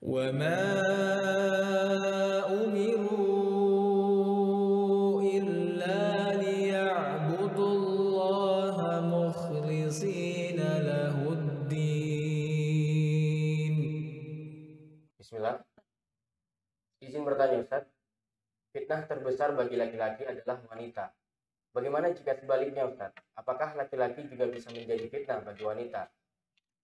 وما أمروا إلا ليعبدوا الله مخلصين له الدين بسم الله Izin bertanya Ustaz, fitnah terbesar bagi laki-laki adalah wanita. Bagaimana jika sebaliknya Ustaz? Apakah laki-laki juga bisa menjadi fitnah bagi wanita?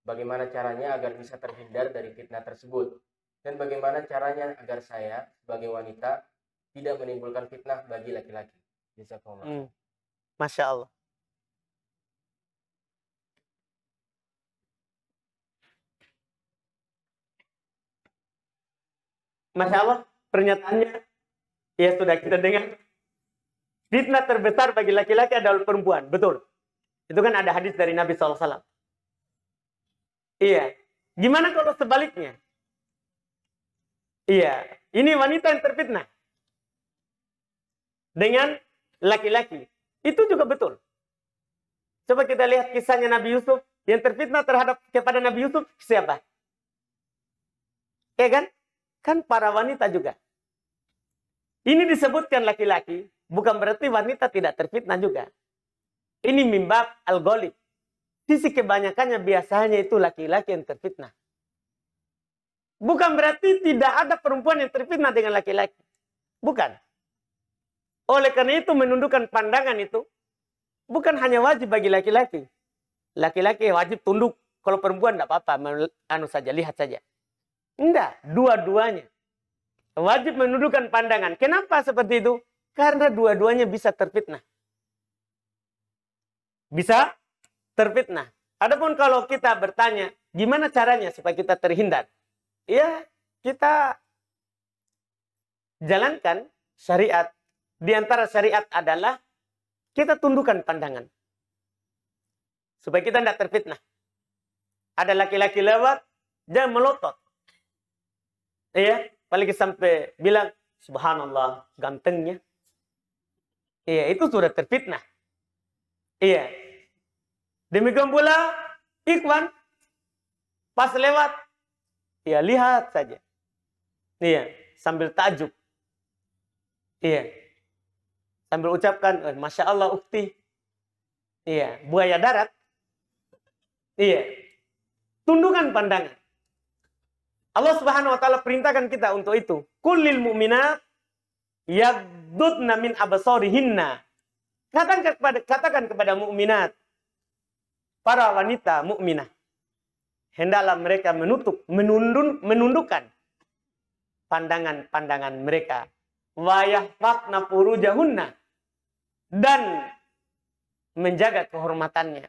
bagaimana caranya agar bisa terhindar dari fitnah tersebut, dan bagaimana caranya agar saya sebagai wanita tidak menimbulkan fitnah bagi laki-laki. Bisa hmm. Masya Allah. Masya Allah, pernyataannya ya sudah kita dengar. Fitnah terbesar bagi laki-laki adalah perempuan, betul. Itu kan ada hadis dari Nabi SAW. Iya. Gimana kalau sebaliknya? Iya. Ini wanita yang terfitnah. Dengan laki-laki. Itu juga betul. Coba kita lihat kisahnya Nabi Yusuf. Yang terfitnah terhadap kepada Nabi Yusuf siapa? Ya kan? Kan para wanita juga. Ini disebutkan laki-laki, bukan berarti wanita tidak terfitnah juga. Ini mimbab al-golib. Sisi kebanyakannya biasanya itu laki-laki yang terfitnah. Bukan berarti tidak ada perempuan yang terfitnah dengan laki-laki. Bukan. Oleh karena itu menundukkan pandangan itu bukan hanya wajib bagi laki-laki. Laki-laki wajib tunduk. Kalau perempuan tidak apa-apa, anu saja, lihat saja. Enggak, dua-duanya. Wajib menundukkan pandangan. Kenapa seperti itu? Karena dua-duanya bisa terfitnah. Bisa terfitnah. Adapun kalau kita bertanya, gimana caranya supaya kita terhindar? Ya, kita jalankan syariat. Di antara syariat adalah kita tundukkan pandangan. Supaya kita tidak terfitnah. Ada laki-laki lewat, jangan melotot. Iya, apalagi sampai bilang, subhanallah, gantengnya. Iya, itu sudah terfitnah. Iya, Demikian pula Ikhwan pas lewat ya lihat saja. Iya, sambil tajuk Iya. Sambil ucapkan, eh, Masya Allah ukti. Iya, buaya darat. Iya. tundukan pandangan. Allah Subhanahu wa taala perintahkan kita untuk itu. Kulil mu'minat yaghdudna min abasarihinna. Katakan kepada katakan kepada mu'minat para wanita mukminah hendaklah mereka menutup, menundun, menundukkan pandangan-pandangan mereka. fatna furujahunna dan menjaga kehormatannya.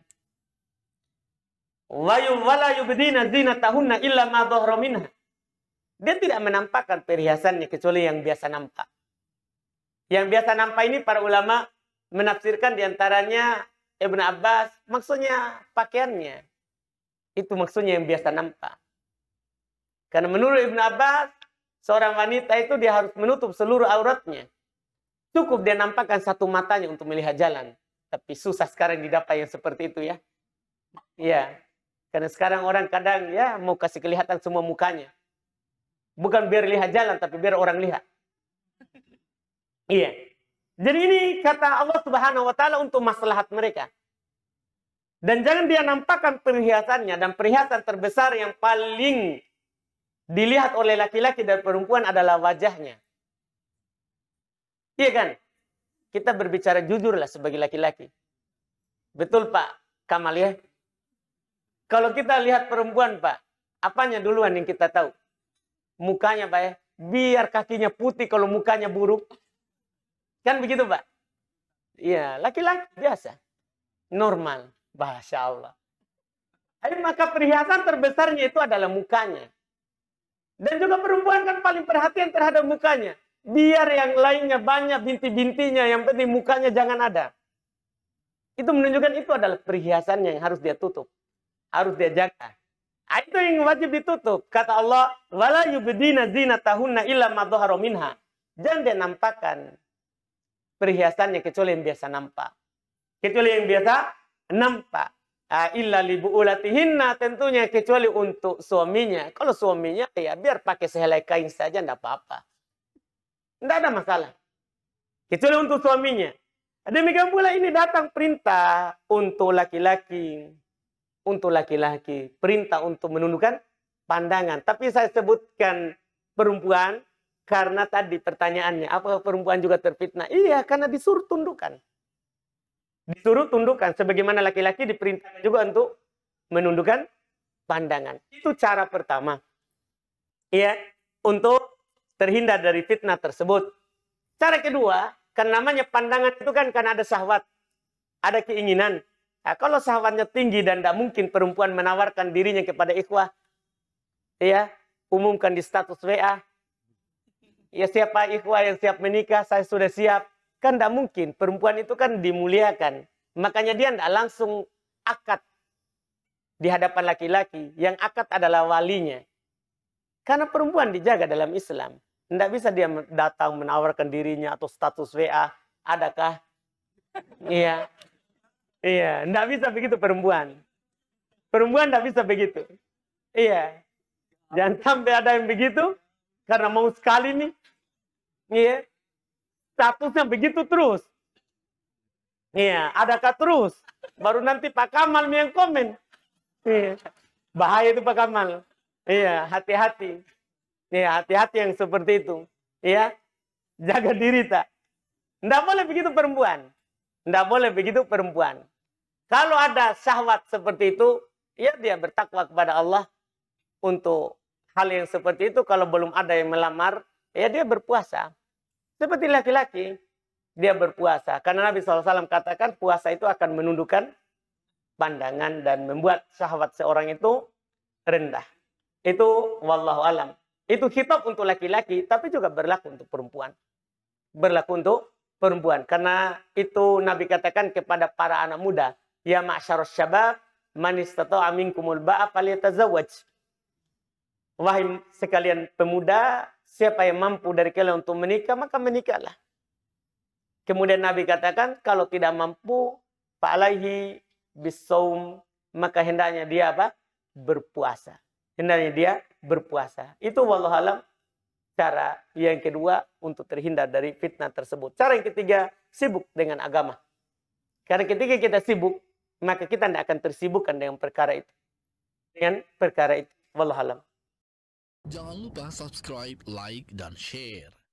Wala yubdina zinatahunna illa ma minha. Dia tidak menampakkan perhiasannya kecuali yang biasa nampak. Yang biasa nampak ini para ulama menafsirkan diantaranya Ibn Abbas, maksudnya pakaiannya. Itu maksudnya yang biasa nampak. Karena menurut Ibn Abbas, seorang wanita itu dia harus menutup seluruh auratnya. Cukup dia nampakkan satu matanya untuk melihat jalan. Tapi susah sekarang didapat yang seperti itu ya. Iya. Karena sekarang orang kadang ya mau kasih kelihatan semua mukanya. Bukan biar lihat jalan, tapi biar orang lihat. Iya. Jadi ini kata Allah Subhanahu wa taala untuk maslahat mereka. Dan jangan dia nampakkan perhiasannya dan perhiasan terbesar yang paling dilihat oleh laki-laki dan perempuan adalah wajahnya. Iya kan? Kita berbicara jujurlah sebagai laki-laki. Betul Pak Kamal ya? Kalau kita lihat perempuan Pak, apanya duluan yang kita tahu? Mukanya Pak ya? Biar kakinya putih kalau mukanya buruk. Kan begitu, Pak? Iya, laki-laki biasa. Normal. bahasa Allah. Jadi maka perhiasan terbesarnya itu adalah mukanya. Dan juga perempuan kan paling perhatian terhadap mukanya. Biar yang lainnya banyak binti-bintinya, yang penting mukanya jangan ada. Itu menunjukkan itu adalah perhiasan yang harus dia tutup. Harus dia jaga. Ah, itu yang wajib ditutup. Kata Allah, wala zina tahunna illa madhahara minha. Jangan dia nampakkan perhiasannya kecuali yang biasa nampak. Kecuali yang biasa nampak. Ah, illa libu'ulatihinna tentunya kecuali untuk suaminya. Kalau suaminya ya biar pakai sehelai kain saja tidak apa-apa. Tidak ada masalah. Kecuali untuk suaminya. Demikian pula ini datang perintah untuk laki-laki. Untuk laki-laki. Perintah untuk menundukkan pandangan. Tapi saya sebutkan perempuan karena tadi pertanyaannya, apakah perempuan juga terfitnah? Iya, karena disuruh tundukkan. Disuruh tundukkan, sebagaimana laki-laki diperintahkan juga untuk menundukkan pandangan. Itu cara pertama. Iya, untuk terhindar dari fitnah tersebut. Cara kedua, karena namanya pandangan itu kan karena ada sahwat ada keinginan. Nah, kalau sahwatnya tinggi dan tidak mungkin perempuan menawarkan dirinya kepada ikhwah, ya umumkan di status WA, ya siapa ikhwah yang siap menikah, saya sudah siap. Kan tidak mungkin, perempuan itu kan dimuliakan. Makanya dia tidak langsung akad di hadapan laki-laki. Yang akad adalah walinya. Karena perempuan dijaga dalam Islam. Tidak bisa dia datang menawarkan dirinya atau status WA. Adakah? Iya. Iya. Tidak bisa begitu perempuan. Perempuan tidak bisa begitu. Iya. Jangan sampai ada yang begitu karena mau sekali nih. Iya. Statusnya begitu terus. Iya, adakah terus? Baru nanti Pak Kamal yang komen. Iya. Bahaya itu Pak Kamal. Iya, hati-hati. Iya, hati-hati yang seperti itu. Iya. Jaga diri tak. Tidak boleh begitu perempuan. Tidak boleh begitu perempuan. Kalau ada syahwat seperti itu, ya dia bertakwa kepada Allah untuk hal yang seperti itu kalau belum ada yang melamar, ya dia berpuasa. Seperti laki-laki, dia berpuasa. Karena Nabi SAW katakan puasa itu akan menundukkan pandangan dan membuat syahwat seorang itu rendah. Itu wallahu alam. Itu kitab untuk laki-laki, tapi juga berlaku untuk perempuan. Berlaku untuk perempuan. Karena itu Nabi katakan kepada para anak muda, Ya ma'asyarus syabab, manis tato aminkumul ba'a falyatazawwaj. Wahai sekalian pemuda, siapa yang mampu dari kalian untuk menikah, maka menikahlah. Kemudian Nabi katakan, kalau tidak mampu, fa'alaihi bisawm, maka hendaknya dia apa? Berpuasa. Hendaknya dia berpuasa. Itu wallahualam cara yang kedua untuk terhindar dari fitnah tersebut. Cara yang ketiga, sibuk dengan agama. Karena ketika kita sibuk, maka kita tidak akan tersibukkan dengan perkara itu. Dengan perkara itu. Wallahualam. Jangan lupa subscribe, like, dan share.